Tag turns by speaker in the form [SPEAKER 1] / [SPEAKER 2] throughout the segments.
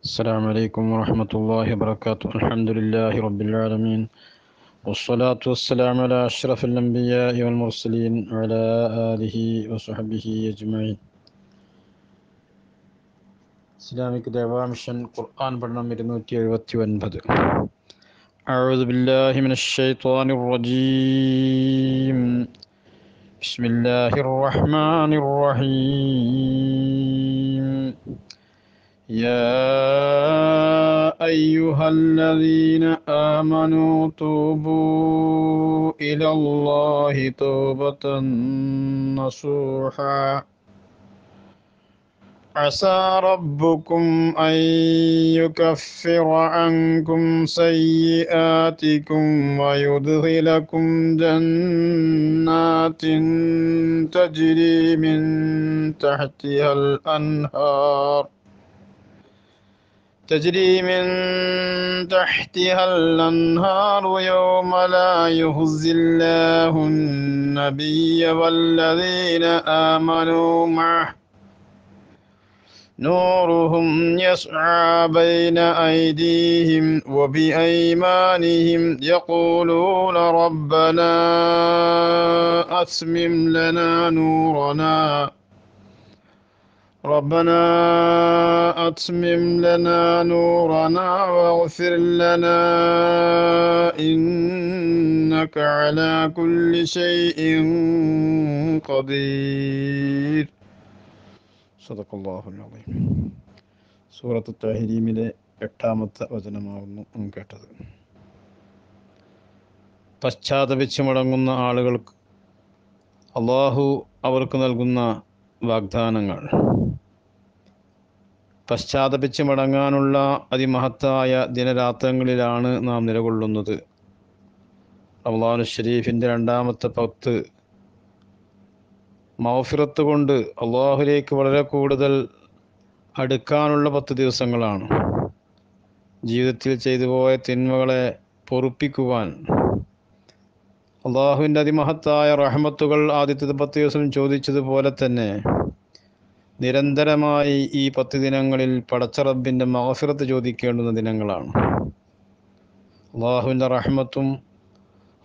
[SPEAKER 1] السلام عليكم ورحمة الله وبركاته الحمد لله رب العالمين والصلاة والسلام على أشرف الأنبياء والمرسلين وعلى آله وصحبه أجمعين Islamic عليكم mission ഖുർആൻ പഠനം ഇരുന്നൂറ്റി എഴുപത്തി ഒൻപത് أعوذ بالله من الشيطان الرجيم بسم الله الرحمن الرحيم يا أيها الذين آمنوا توبوا إلى الله توبة نصوحا عسى ربكم أن يكفر عنكم سيئاتكم ويدخلكم جنات تجري من تحتها الأنهار تجري من تحتها الأنهار يوم لا يخزي الله النبي والذين آمنوا معه نورهم يسعى بين أيديهم وبأيمانهم يقولون ربنا أسمم لنا نورنا ربنا أتمم لنا نورنا واغفر لنا إنك على كل شيء قدير صدق الله العظيم സൂറത്ത് താഹിരീമിലെ എട്ടാമത്തെ വചനമാകുന്നു നാം കേട്ടത് പശ്ചാത്തപിച്ച് മുടങ്ങുന്ന ആളുകൾക്ക് അള്ളാഹു അവർക്ക് നൽകുന്ന വാഗ്ദാനങ്ങൾ പശ്ചാത്തപിച്ച് മടങ്ങാനുള്ള അതിമഹത്തായ ദിനരാത്രങ്ങളിലാണ് നാം നിലകൊള്ളുന്നത് റമദാനു ഷരീഫിൻ്റെ രണ്ടാമത്തെ പത്ത് മൗഫിറത്ത് കൊണ്ട് അള്ളാഹുലേക്ക് വളരെ കൂടുതൽ അടുക്കാനുള്ള പത്ത് ദിവസങ്ങളാണ് ജീവിതത്തിൽ ചെയ്തു പോയ തിന്മകളെ പൊറുപ്പിക്കുവാൻ അള്ളാഹുവിൻ്റെ അതിമഹത്തായ റഹ്മത്തുകൾ ആദ്യത്തെ പത്ത് ദിവസം ചോദിച്ചതുപോലെ തന്നെ നിരന്തരമായി ഈ പത്ത് ദിനങ്ങളിൽ പടച്ചറബിൻ്റെ മഹഫിറത്ത് ചോദിക്കേണ്ടുന്ന ദിനങ്ങളാണ് അള്ളാഹുവിൻ്റെ റഹ്മത്തും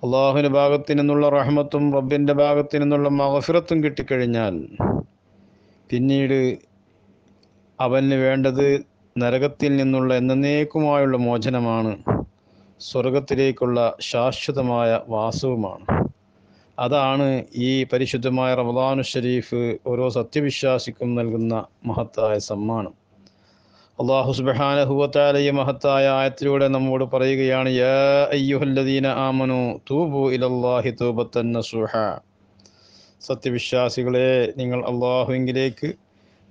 [SPEAKER 1] അള്ളാഹുവിൻ്റെ ഭാഗത്തു നിന്നുള്ള റഹ്മത്തും റബ്ബിൻ്റെ ഭാഗത്തു നിന്നുള്ള മഹഫിറത്തും കിട്ടിക്കഴിഞ്ഞാൽ പിന്നീട് അവന് വേണ്ടത് നരകത്തിൽ നിന്നുള്ള എന്നേക്കുമായുള്ള മോചനമാണ് സ്വർഗത്തിലേക്കുള്ള ശാശ്വതമായ വാസവുമാണ് അതാണ് ഈ പരിശുദ്ധമായ റമദാനു ഷരീഫ് ഓരോ സത്യവിശ്വാസിക്കും നൽകുന്ന മഹത്തായ സമ്മാനം അള്ളാഹു സുബാന ഈ മഹത്തായ ആയത്തിലൂടെ നമ്മോട് പറയുകയാണ് യാ അയ്യുഹല്ലദീന ആമനു തൂബു സത്യവിശ്വാസികളെ നിങ്ങൾ അള്ളാഹുവിങ്കിലേക്ക്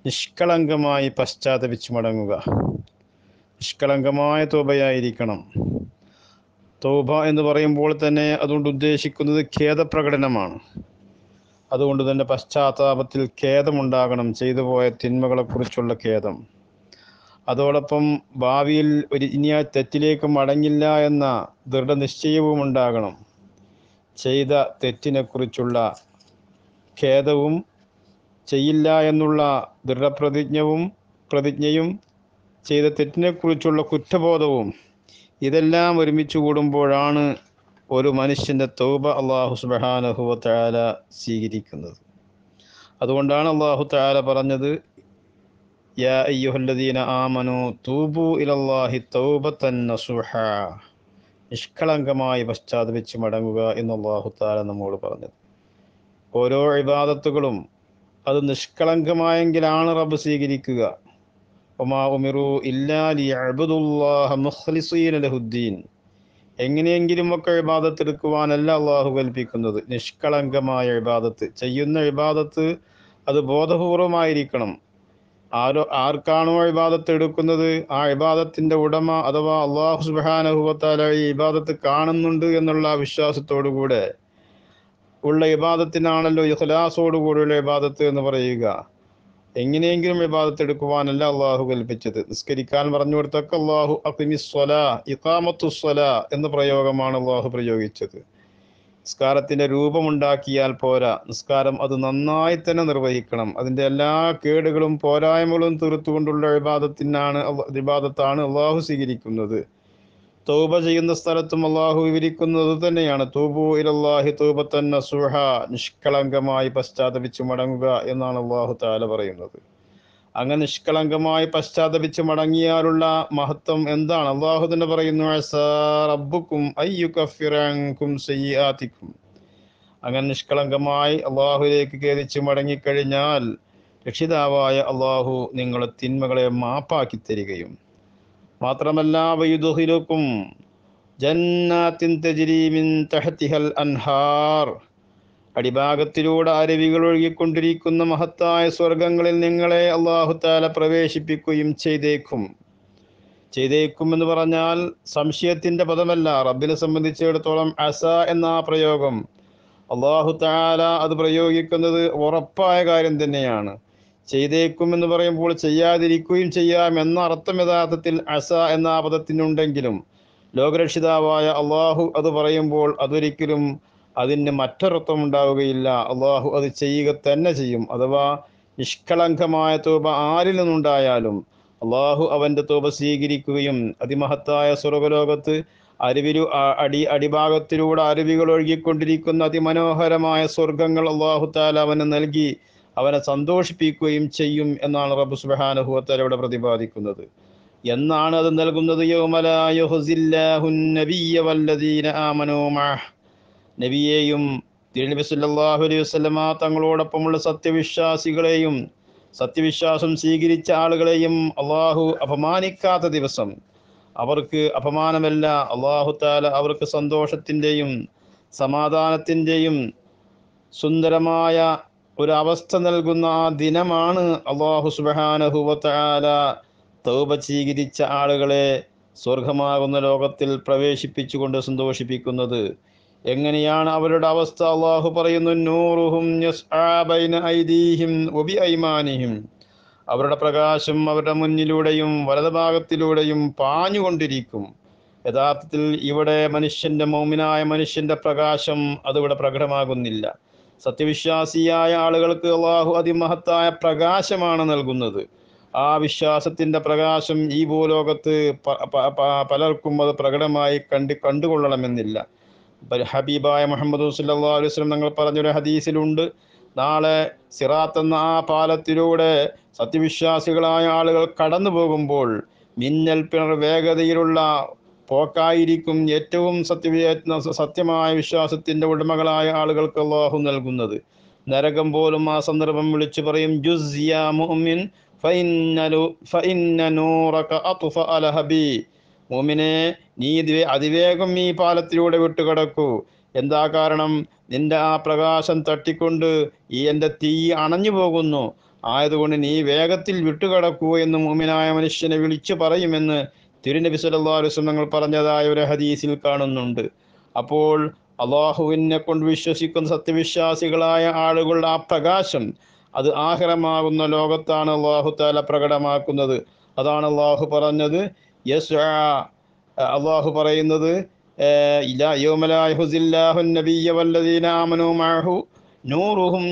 [SPEAKER 1] നിഷ്കളങ്കമായി പശ്ചാത്തപിച്ചു മടങ്ങുക നിഷ്കളങ്കമായ തൂബയായിരിക്കണം തൗബ എന്ന് പറയുമ്പോൾ തന്നെ അതുകൊണ്ട് ഉദ്ദേശിക്കുന്നത് ഖേദപ്രകടനമാണ് അതുകൊണ്ട് തന്നെ പശ്ചാത്താപത്തിൽ ഖേദമുണ്ടാകണം ചെയ്തു പോയ തിന്മകളെക്കുറിച്ചുള്ള ഖേദം അതോടൊപ്പം ഭാവിയിൽ ഒരു ഇനി ആ തെറ്റിലേക്ക് മടങ്ങില്ല എന്ന ദൃഢനിശ്ചയവും ഉണ്ടാകണം ചെയ്ത തെറ്റിനെക്കുറിച്ചുള്ള ഖേദവും ചെയ്യില്ല എന്നുള്ള ദൃഢപ്രതിജ്ഞവും പ്രതിജ്ഞയും ചെയ്ത തെറ്റിനെക്കുറിച്ചുള്ള കുറ്റബോധവും ഇതെല്ലാം ഒരുമിച്ച് കൂടുമ്പോഴാണ് ഒരു മനുഷ്യൻ്റെ തൗബ അള്ളാഹു സുബഹാനഹുവ താല സ്വീകരിക്കുന്നത് അതുകൊണ്ടാണ് അള്ളാഹു താല പറഞ്ഞത് യാ അയ്യുഹല്ലദീന ആമനു തൂബു ഇലല്ലാഹി തൗബത്തൻ നസുഹ നിഷ്കളങ്കമായി പശ്ചാത്തപിച്ച് മടങ്ങുക എന്ന് അള്ളാഹു താല നമ്മോട് പറഞ്ഞത് ഓരോ ഇബാദത്തുകളും അത് നിഷ്കളങ്കമായെങ്കിലാണ് റബ്ബ് സ്വീകരിക്കുക എങ്ങനെയെങ്കിലും ഒക്കെ ഇബാദത്ത് എടുക്കുവാനല്ല അള്ളാഹു കൽപ്പിക്കുന്നത് നിഷ്കളങ്കമായ ഇബാദത്ത് ചെയ്യുന്ന ഇബാദത്ത് അത് ബോധപൂർവമായിരിക്കണം ആരോ ആർക്കാണോ ഇബാദത്ത് എടുക്കുന്നത് ആ ഇബാദത്തിൻ്റെ ഉടമ അഥവാ അള്ളാഹു സുബാനഹുവത്താല ഈ ഇബാദത്ത് കാണുന്നുണ്ട് എന്നുള്ള വിശ്വാസത്തോടു കൂടെ ഉള്ള ഇബാദത്തിനാണല്ലോ ഇഖ്ലാസോടുകൂടിയുള്ള ഇബാദത്ത് എന്ന് പറയുക എങ്ങനെയെങ്കിലും വിവാദത്തെടുക്കുവാനല്ല അള്ളാഹു കൽപ്പിച്ചത് നിസ്കരിക്കാൻ പറഞ്ഞു കൊടുത്തൊക്കെ അള്ളാഹു അഖിമിസ്വല ഇഖാമത്തുസ്വല എന്ന പ്രയോഗമാണ് അള്ളാഹു പ്രയോഗിച്ചത് നിസ്കാരത്തിൻ്റെ രൂപമുണ്ടാക്കിയാൽ പോരാ നിസ്കാരം അത് നന്നായി തന്നെ നിർവഹിക്കണം അതിൻ്റെ എല്ലാ കേടുകളും പോരായ്മകളും തീർത്തുകൊണ്ടുള്ള വിവാദത്തിനാണ് വിവാദത്താണ് അള്ളാഹു സ്വീകരിക്കുന്നത് തൗബ ചെയ്യുന്ന സ്ഥലത്തും അള്ളാഹു വിവരിക്കുന്നത് തന്നെയാണ് തൂബു ഇലല്ലാഹി തൂബത്തൻ സുഹ നിഷ്കളങ്കമായി പശ്ചാത്തപിച്ച് മടങ്ങുക എന്നാണ് അള്ളാഹു താല പറയുന്നത് അങ്ങനെ നിഷ്കളങ്കമായി പശ്ചാത്തപിച്ച് മടങ്ങിയാലുള്ള മഹത്വം എന്താണ് അള്ളാഹു തന്നെ പറയുന്നു റബ്ബുക്കും അയ്യുക്കും സയ്യാത്തിക്കും അങ്ങനെ നിഷ്കളങ്കമായി അള്ളാഹുലേക്ക് ഖേദിച്ച് മടങ്ങിക്കഴിഞ്ഞാൽ രക്ഷിതാവായ അള്ളാഹു നിങ്ങളെ തിന്മകളെ മാപ്പാക്കി തരികയും മാത്രമല്ല വൈദുഹിലുക്കും ജന്നാത്തിൻ തജിരീമിൻ തഹത്തിഹൽ അൻഹാർ അടിഭാഗത്തിലൂടെ അരുവികൾ ഒഴുകിക്കൊണ്ടിരിക്കുന്ന മഹത്തായ സ്വർഗങ്ങളിൽ നിങ്ങളെ അള്ളാഹുത്താല പ്രവേശിപ്പിക്കുകയും ചെയ്തേക്കും ചെയ്തേക്കും എന്ന് പറഞ്ഞാൽ സംശയത്തിൻ്റെ പദമല്ല റബ്ബിനെ സംബന്ധിച്ചിടത്തോളം അസ എന്ന പ്രയോഗം അള്ളാഹു താല അത് പ്രയോഗിക്കുന്നത് ഉറപ്പായ കാര്യം തന്നെയാണ് ചെയ്തേക്കും എന്ന് പറയുമ്പോൾ ചെയ്യാതിരിക്കുകയും ചെയ്യാം എന്ന അർത്ഥം യഥാർത്ഥത്തിൽ അസ എന്ന പദത്തിനുണ്ടെങ്കിലും ലോകരക്ഷിതാവായ അള്ളാഹു അത് പറയുമ്പോൾ അതൊരിക്കലും അതിന് മറ്റൊരർത്ഥം ഉണ്ടാവുകയില്ല അള്ളാഹു അത് ചെയ്യുക തന്നെ ചെയ്യും അഥവാ നിഷ്കളങ്കമായ തോപ ആരിൽ നിന്നുണ്ടായാലും അള്ളാഹു അവൻ്റെ തോപ സ്വീകരിക്കുകയും അതിമഹത്തായ സ്വർഗലോകത്ത് അരുവിരു അടി അടിഭാഗത്തിലൂടെ അരുവികൾ ഒഴുകിക്കൊണ്ടിരിക്കുന്ന അതിമനോഹരമായ സ്വർഗങ്ങൾ അള്ളാഹു താല അവന് നൽകി അവനെ സന്തോഷിപ്പിക്കുകയും ചെയ്യും എന്നാണ് റബ്ബു സുബാനുഹുവത്തല ഇവിടെ പ്രതിപാദിക്കുന്നത് എന്നാണ് അത് നൽകുന്നത് നബിയെയും തിരുനബി സല്ലാഹു അലൈഹി വസ്ലമ തങ്ങളോടൊപ്പമുള്ള സത്യവിശ്വാസികളെയും സത്യവിശ്വാസം സ്വീകരിച്ച ആളുകളെയും അള്ളാഹു അപമാനിക്കാത്ത ദിവസം അവർക്ക് അപമാനമല്ല അള്ളാഹു താല അവർക്ക് സന്തോഷത്തിൻ്റെയും സമാധാനത്തിൻ്റെയും സുന്ദരമായ ഒരവസ്ഥ നൽകുന്ന ആ ദിനമാണ് അള്ളാഹു സുബാനഹുവത്താല തൗബ സ്വീകരിച്ച ആളുകളെ സ്വർഗമാകുന്ന ലോകത്തിൽ പ്രവേശിപ്പിച്ചുകൊണ്ട് സന്തോഷിപ്പിക്കുന്നത് എങ്ങനെയാണ് അവരുടെ അവസ്ഥ അള്ളാഹു പറയുന്നു നൂറുഹും ഐമാനിഹിം അവരുടെ പ്രകാശം അവരുടെ മുന്നിലൂടെയും വലതുഭാഗത്തിലൂടെയും പാഞ്ഞുകൊണ്ടിരിക്കും യഥാർത്ഥത്തിൽ ഇവിടെ മനുഷ്യൻ്റെ മൗമിനായ മനുഷ്യൻ്റെ പ്രകാശം അതിവിടെ പ്രകടമാകുന്നില്ല സത്യവിശ്വാസിയായ ആളുകൾക്ക് അള്ളാഹു അതിമഹത്തായ പ്രകാശമാണ് നൽകുന്നത് ആ വിശ്വാസത്തിൻ്റെ പ്രകാശം ഈ ഭൂലോകത്ത് പലർക്കും അത് പ്രകടമായി കണ്ട് കണ്ടുകൊള്ളണമെന്നില്ല ഹബീബായ മുഹമ്മദ് സുല്ലാ വസ്ലം ഞങ്ങൾ പറഞ്ഞൊരു ഹദീസിലുണ്ട് നാളെ സിറാത്ത് എന്ന ആ പാലത്തിലൂടെ സത്യവിശ്വാസികളായ ആളുകൾ കടന്നു പോകുമ്പോൾ മിന്നൽ പിണർ വേഗതയിലുള്ള പോക്കായിരിക്കും ഏറ്റവും സത്യവേറ്റ സത്യമായ വിശ്വാസത്തിൻ്റെ ഉടമകളായ ആളുകൾക്ക് അള്ളാഹു നൽകുന്നത് നരകം പോലും ആ സന്ദർഭം വിളിച്ചു പറയും ജുസ്യ മുഅ്മിൻ നീ അതിവേഗം ഈ പാലത്തിലൂടെ വിട്ടുകിടക്കൂ എന്താ കാരണം നിന്റെ ആ പ്രകാശം തട്ടിക്കൊണ്ട് ഈ എൻ്റെ തീ അണഞ്ഞു പോകുന്നു ആയതുകൊണ്ട് നീ വേഗത്തിൽ വിട്ടുകിടക്കൂ എന്ന് മുമിനായ മനുഷ്യനെ വിളിച്ചു പറയുമെന്ന് തിരുനബി സല്ലാ വസ്ലം ഞങ്ങൾ പറഞ്ഞതായ ഒരു ഹദീസിൽ കാണുന്നുണ്ട് അപ്പോൾ അള്ളാഹുവിനെ കൊണ്ട് വിശ്വസിക്കുന്ന സത്യവിശ്വാസികളായ ആളുകളുടെ ആ പ്രകാശം അത് ആഹ്റമാകുന്ന ലോകത്താണ് അള്ളാഹു താല പ്രകടമാക്കുന്നത് അതാണ് അള്ളാഹു പറഞ്ഞത് യസ് അള്ളാഹു പറയുന്നത് നൂറുഹും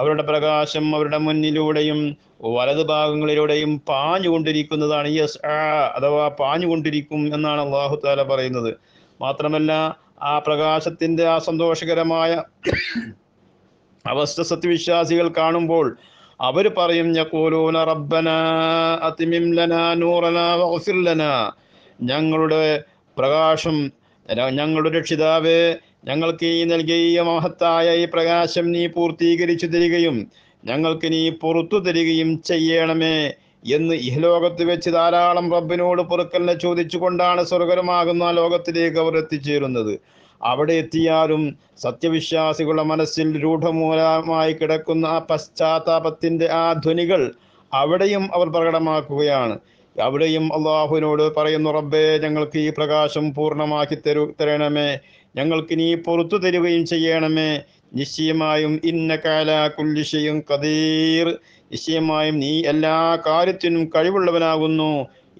[SPEAKER 1] അവരുടെ പ്രകാശം അവരുടെ മുന്നിലൂടെയും വലത് ഭാഗങ്ങളിലൂടെയും പാഞ്ഞുകൊണ്ടിരിക്കുന്നതാണ് യസ് അഥവാ പാഞ്ഞുകൊണ്ടിരിക്കും എന്നാണ് അള്ളാഹു താല പറയുന്നത് മാത്രമല്ല ആ പ്രകാശത്തിന്റെ ആ സന്തോഷകരമായ അവസ്ഥ സത്യവിശ്വാസികൾ കാണുമ്പോൾ അവർ പറയും യഖൂലൂന ഞങ്ങളുടെ പ്രകാശം ഞങ്ങളുടെ രക്ഷിതാവേ ഞങ്ങൾക്ക് ഈ നൽകിയ മഹത്തായ ഈ പ്രകാശം നീ പൂർത്തീകരിച്ചു തരികയും ഞങ്ങൾക്ക് നീ പുറത്തു തരികയും ചെയ്യണമേ എന്ന് ഇഹലോകത്ത് വെച്ച് ധാരാളം റബ്ബിനോട് പൊറുക്കലിനെ ചോദിച്ചുകൊണ്ടാണ് സ്വർഗരമാകുന്ന ലോകത്തിലേക്ക് അവർ എത്തിച്ചേരുന്നത് അവിടെ എത്തിയാലും സത്യവിശ്വാസികളുടെ മനസ്സിൽ രൂഢമൂലമായി കിടക്കുന്ന ആ പശ്ചാത്താപത്തിൻ്റെ ആ ധ്വനികൾ അവിടെയും അവർ പ്രകടമാക്കുകയാണ് അവിടെയും അള്ളാഹുവിനോട് പറയുന്നു റബ്ബേ ഞങ്ങൾക്ക് ഈ പ്രകാശം പൂർണ്ണമാക്കി തരു തരണമേ ഞങ്ങൾക്ക് നീ പുറത്തു തരുകയും ചെയ്യണമേ നിശ്ചയമായും ഇന്ന കാല കുല്ലിശയും കതീർ നിശ്ചയമായും നീ എല്ലാ കാര്യത്തിനും കഴിവുള്ളവനാകുന്നു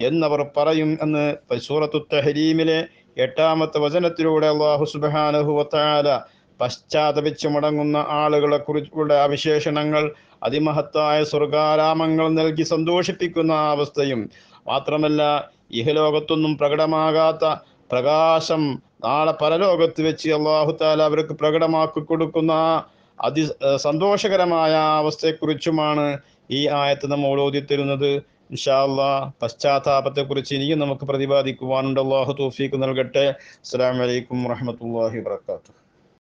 [SPEAKER 1] എന്നവർ പറയും എന്ന് സൂറത്തു തഹരീമിലെ എട്ടാമത്തെ വചനത്തിലൂടെ അള്ളാഹു സുബാനഹുവത്താല പശ്ചാത്തപിച്ചു മുടങ്ങുന്ന ആളുകളെ കുറിച്ചുള്ള വിശേഷണങ്ങൾ അതിമഹത്തായ സ്വർഗാരാമങ്ങൾ നൽകി സന്തോഷിപ്പിക്കുന്ന അവസ്ഥയും മാത്രമല്ല ഇഹലോകത്തൊന്നും പ്രകടമാകാത്ത പ്രകാശം നാളെ പരലോകത്ത് വെച്ച് അള്ളാഹുത്താല അവർക്ക് പ്രകടമാക്കി കൊടുക്കുന്ന അതി സന്തോഷകരമായ അവസ്ഥയെക്കുറിച്ചുമാണ് ഈ ആയത്ത് നമ്മൾ ഓരോതി തരുന്നത് ഇൻഷാല്ല പശ്ചാത്താപത്തെക്കുറിച്ച് ഇനിയും നമുക്ക് പ്രതിപാദിക്കുവാനുണ്ട് അള്ളാഹു തോഫീക്ക് നൽകട്ടെ അസ്സാം വലൈക്കും വാഹമത്തല്ലാഹി വാത്തു